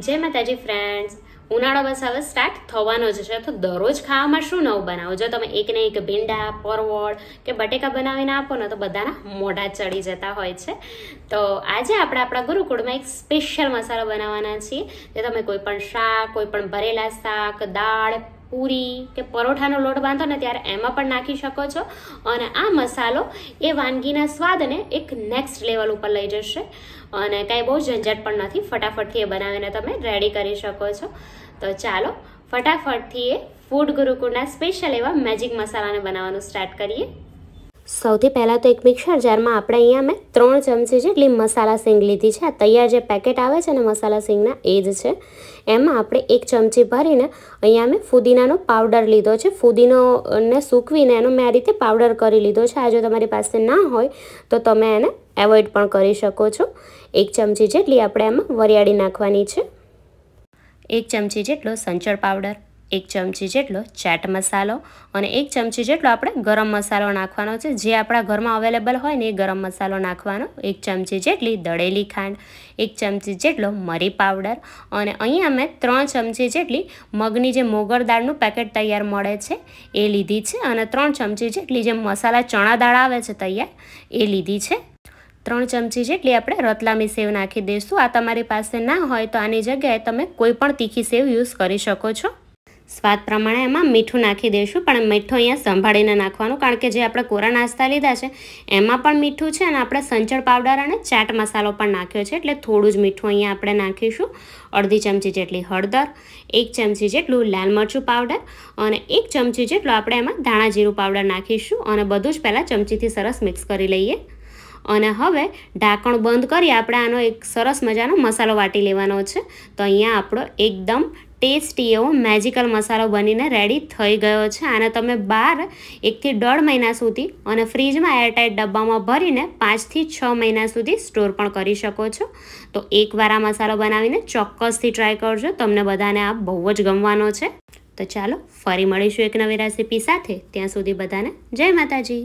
જય માતાજી ફ્રેન્ડ્સ ઉનાળો બસ હવે સ્ટાર્ટ થવાનો જ છે તો દરરોજ ખાવામાં શું નવું બનાવો જો તમે એકને એક ભીંડા પરવળ કે બટેકા બનાવીને આપો ને તો બધાના મોઢા ચડી જતા હોય છે તો આજે આપણે આપણા ગુરુકુળમાં એક સ્પેશિયલ મસાલો બનાવવાના છીએ જે તમે કોઈ પણ શાક કોઈ પણ ભરેલા શાક દાળ પૂરી કે પરોઠાનો લોટ બાંધો ને ત્યારે એમાં પણ નાખી શકો છો અને આ મસાલો એ વાનગીના સ્વાદને એક નેક્સ્ટ લેવલ ઉપર લઈ જશે અને કાંઈ બહુ ઝંઝટ પણ નથી ફટાફટથી એ બનાવીને તમે રેડી કરી શકો છો તો ચાલો ફટાફટથી એ ફૂડ ગુરુકુળના સ્પેશિયલ એવા મેજિક મસાલાને બનાવવાનું સ્ટાર્ટ કરીએ સૌથી પહેલાં તો એક મિક્સર જારમાં આપણે અહીંયા મેં ત્રણ ચમચી જેટલી મસાલા સિંગ લીધી છે આ તૈયાર જે પેકેટ આવે છે ને મસાલા સિંગના એ જ છે એમાં આપણે એક ચમચી ભરીને અહીંયા મેં ફુદીનાનો પાવડર લીધો છે ફુદીનોને સૂકવીને એનો મેં આ રીતે પાવડર કરી લીધો છે આ જો તમારી પાસે ના હોય તો તમે એને એવોઇડ પણ કરી શકો છો એક ચમચી જેટલી આપણે એમાં વરિયાળી નાખવાની છે એક ચમચી જેટલો સંચળ પાવડર એક ચમચી જેટલો ચાટ મસાલો અને એક ચમચી જેટલો આપણે ગરમ મસાલો નાખવાનો છે જે આપણા ઘરમાં અવેલેબલ હોય ને એ ગરમ મસાલો નાખવાનો એક ચમચી જેટલી દળેલી ખાંડ એક ચમચી જેટલો મરી પાવડર અને અહીંયા અમે ત્રણ ચમચી જેટલી મગની જે મોગર દાળનું પેકેટ તૈયાર મળે છે એ લીધી છે અને ત્રણ ચમચી જેટલી જે મસાલા ચણા દાળ આવે છે તૈયાર એ લીધી છે ત્રણ ચમચી જેટલી આપણે રતલામી સેવ નાખી દઈશું આ તમારી પાસે ના હોય તો આની જગ્યાએ તમે કોઈ પણ તીખી સેવ યુઝ કરી શકો છો સ્વાદ પ્રમાણે એમાં મીઠું નાખી દઈશું પણ મીઠું અહીંયા સંભાળીને નાખવાનું કારણ કે જે આપણે કોરા નાસ્તા લીધા છે એમાં પણ મીઠું છે અને આપણે સંચળ પાવડર અને ચાટ મસાલો પણ નાખ્યો છે એટલે થોડું જ મીઠું અહીંયા આપણે નાખીશું અડધી ચમચી જેટલી હળદર એક ચમચી જેટલું લાલ મરચું પાવડર અને એક ચમચી જેટલું આપણે એમાં ધાણા જીરું પાવડર નાખીશું અને બધું જ પહેલાં ચમચીથી સરસ મિક્સ કરી લઈએ અને હવે ઢાંકણ બંધ કરી આપણે આનો એક સરસ મજાનો મસાલો વાટી લેવાનો છે તો અહીંયા આપણો એકદમ ટેસ્ટી એવો મેજિકલ મસાલો બનીને રેડી થઈ ગયો છે અને તમે બાર એકથી દોઢ મહિના સુધી અને ફ્રીજમાં એરટાઇટ ડબ્બામાં ભરીને પાંચથી છ મહિના સુધી સ્ટોર પણ કરી શકો છો તો એકવાર આ મસાલો બનાવીને ચોક્કસથી ટ્રાય કરજો તમને બધાને આ બહુ જ ગમવાનો છે તો ચાલો ફરી મળીશું એક નવી રેસીપી સાથે ત્યાં સુધી બધાને જય માતાજી